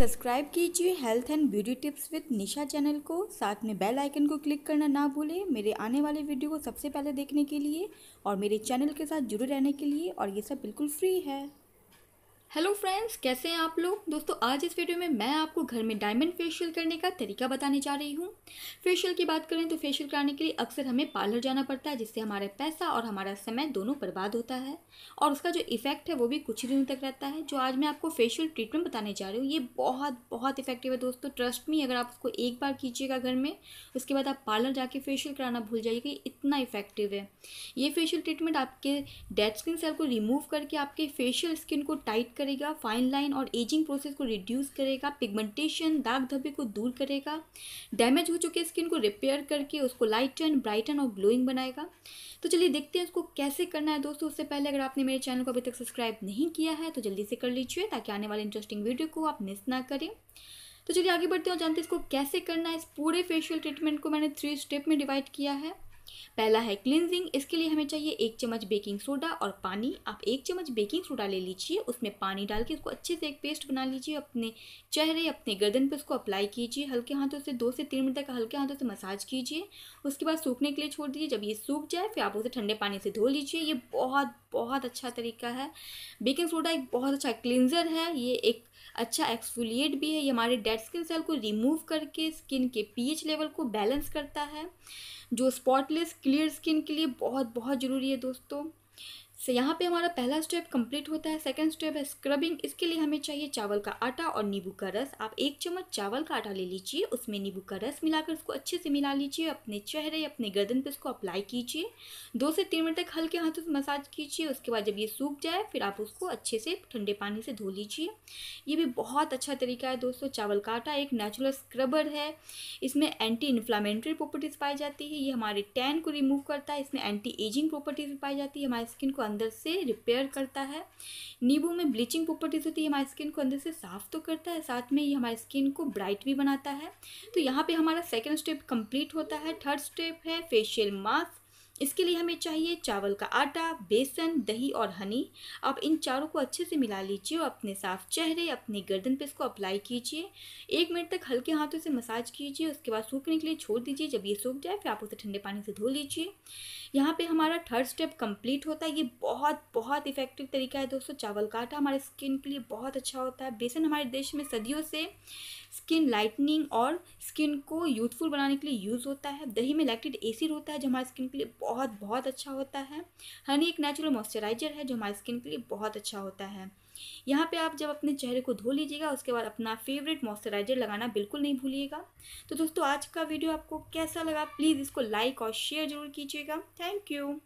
subscribe कीजिए health and beauty tips with Nisha channel को साथ में बेल आइकन को क्लिक करना ना भूलें मेरे आने वाले वीडियो को सबसे पहले देखने के लिए और मेरे चैनल के साथ जुड़े रहने के लिए और ये सब बिल्कुल फ्री है हेलो फ्रेंड्स कैसे हैं आप लोग दोस्तों आज इस वीडियो में मैं आपको घर में डायमंड फेशियल करने का तरीका बताने जा रही हूँ फेशियल की बात करें तो फेशियल कराने के लिए अक्सर हमें पार्लर जाना पड़ता है जिससे हमारा पैसा और हमारा समय दोनों बर्बाद होता है और उसका जो इफेक्ट है वो भी कुछ ही दिनों तक रहता है जो आज मैं आपको फेशियल ट्रीटमेंट बताने जा रही हूँ ये बहुत बहुत इफेक्टिव है दोस्तों ट्रस्ट मी अगर आप उसको एक बार कीजिएगा घर में उसके बाद आप पार्लर जाके फेशियल कराना भूल जाइएगा इतना इफेक्टिव है ये फेशियल ट्रीटमेंट आपके डेड स्किन सेल को रिमूव करके आपके फेशियल स्किन को टाइट करेगा फाइन लाइन और एजिंग प्रोसेस को रिड्यूस करेगा पिगमेंटेशन दाग धब्बे को दूर करेगा डैमेज हो चुके स्किन को रिपेयर करके उसको लाइटन ब्राइटन और ग्लोइंग बनाएगा तो चलिए देखते हैं उसको कैसे करना है दोस्तों उससे पहले अगर आपने मेरे चैनल को अभी तक सब्सक्राइब नहीं किया है तो जल्दी से कर लीजिए ताकि आने वाले इंटरेस्टिंग वीडियो को आप मिस ना करें तो चलिए आगे बढ़ते हैं और जानते हैं इसको कैसे करना है इस पूरे फेशियल ट्रीटमेंट को मैंने थ्री स्टेप में डिवाइड किया है पहला है क्लिनजिंग इसके लिए हमें चाहिए एक चम्मच बेकिंग सोडा और पानी आप एक चम्मच बेकिंग सोडा ले लीजिए उसमें पानी डाल के इसको अच्छे से एक पेस्ट बना लीजिए अपने चेहरे अपने गर्दन पर उसको अप्लाई कीजिए हल्के हाथों से दो से तीन मिनट तक हल्के हाथों से मसाज कीजिए उसके बाद सूखने के लिए छोड़ दीजिए जब ये सूख जाए फिर आप उसे ठंडे पानी से धो लीजिए ये बहुत बहुत अच्छा तरीका है बेकिंग सोडा एक बहुत अच्छा क्लिनजर है ये एक अच्छा एक्सफोलिएट भी है ये हमारे डेड स्किन सेल को रिमूव करके स्किन के पीएच लेवल को बैलेंस करता है जो स्पॉटलेस क्लियर स्किन के लिए बहुत बहुत ज़रूरी है दोस्तों सो यहाँ पे हमारा पहला स्टेप कंप्लीट होता है सेकंड स्टेप है स्क्रबिंग इसके लिए हमें चाहिए चावल का आटा और नींबू का रस आप एक चम्मच चावल का आटा ले लीजिए उसमें नींबू का रस मिलाकर उसको अच्छे से मिला लीजिए अपने चेहरे अपने गर्दन पे इसको अप्लाई कीजिए दो से तीन मिनट तक हल्के हाथों से मसाज कीजिए उसके बाद जब ये सूख जाए फिर आप उसको अच्छे से ठंडे पानी से धो लीजिए ये भी बहुत अच्छा तरीका है दोस्तों चावल का आटा एक नेचुरल स्क्रबर है इसमें एंटी इन्फ्लामेंट्री प्रॉपर्टीज़ पाई जाती है ये हमारे टैन को रिमूव करता है इसमें एंटी एजिंग प्रॉपर्टीज़ पाई जाती है हमारी स्किन को अंदर से रिपेयर करता है नींबू में ब्लीचिंग प्रॉपर्टीज होती है हमारी स्किन को अंदर से साफ तो करता है साथ में ये हमारी स्किन को ब्राइट भी बनाता है तो यहाँ पे हमारा सेकेंड स्टेप कंप्लीट होता है थर्ड स्टेप है फेशियल मास्क इसके लिए हमें चाहिए चावल का आटा बेसन दही और हनी आप इन चारों को अच्छे से मिला लीजिए और अपने साफ चेहरे अपने गर्दन पे इसको अप्लाई कीजिए एक मिनट तक हल्के हाथों से मसाज कीजिए उसके बाद सूखने के लिए छोड़ दीजिए जब ये सूख जाए फिर आप उसे ठंडे पानी से धो लीजिए यहाँ पर हमारा थर्ड स्टेप कम्प्लीट होता है ये बहुत बहुत इफेक्टिव तरीका है दोस्तों चावल का आटा हमारे स्किन के लिए बहुत अच्छा होता है बेसन हमारे देश में सदियों से स्किन लाइटनिंग और स्किन को यूथफुल बनाने के लिए यूज़ होता है दही में लैक्टिड एसिड होता है जो हमारी स्किन के लिए बहुत बहुत अच्छा होता है हनी एक नेचुरल मॉइस्चराइजर है जो हमारी स्किन के लिए बहुत अच्छा होता है यहाँ पे आप जब अपने चेहरे को धो लीजिएगा उसके बाद अपना फेवरेट मॉइस्चराइजर लगाना बिल्कुल नहीं भूलिएगा तो दोस्तों आज का वीडियो आपको कैसा लगा प्लीज़ इसको लाइक और शेयर ज़रूर कीजिएगा थैंक यू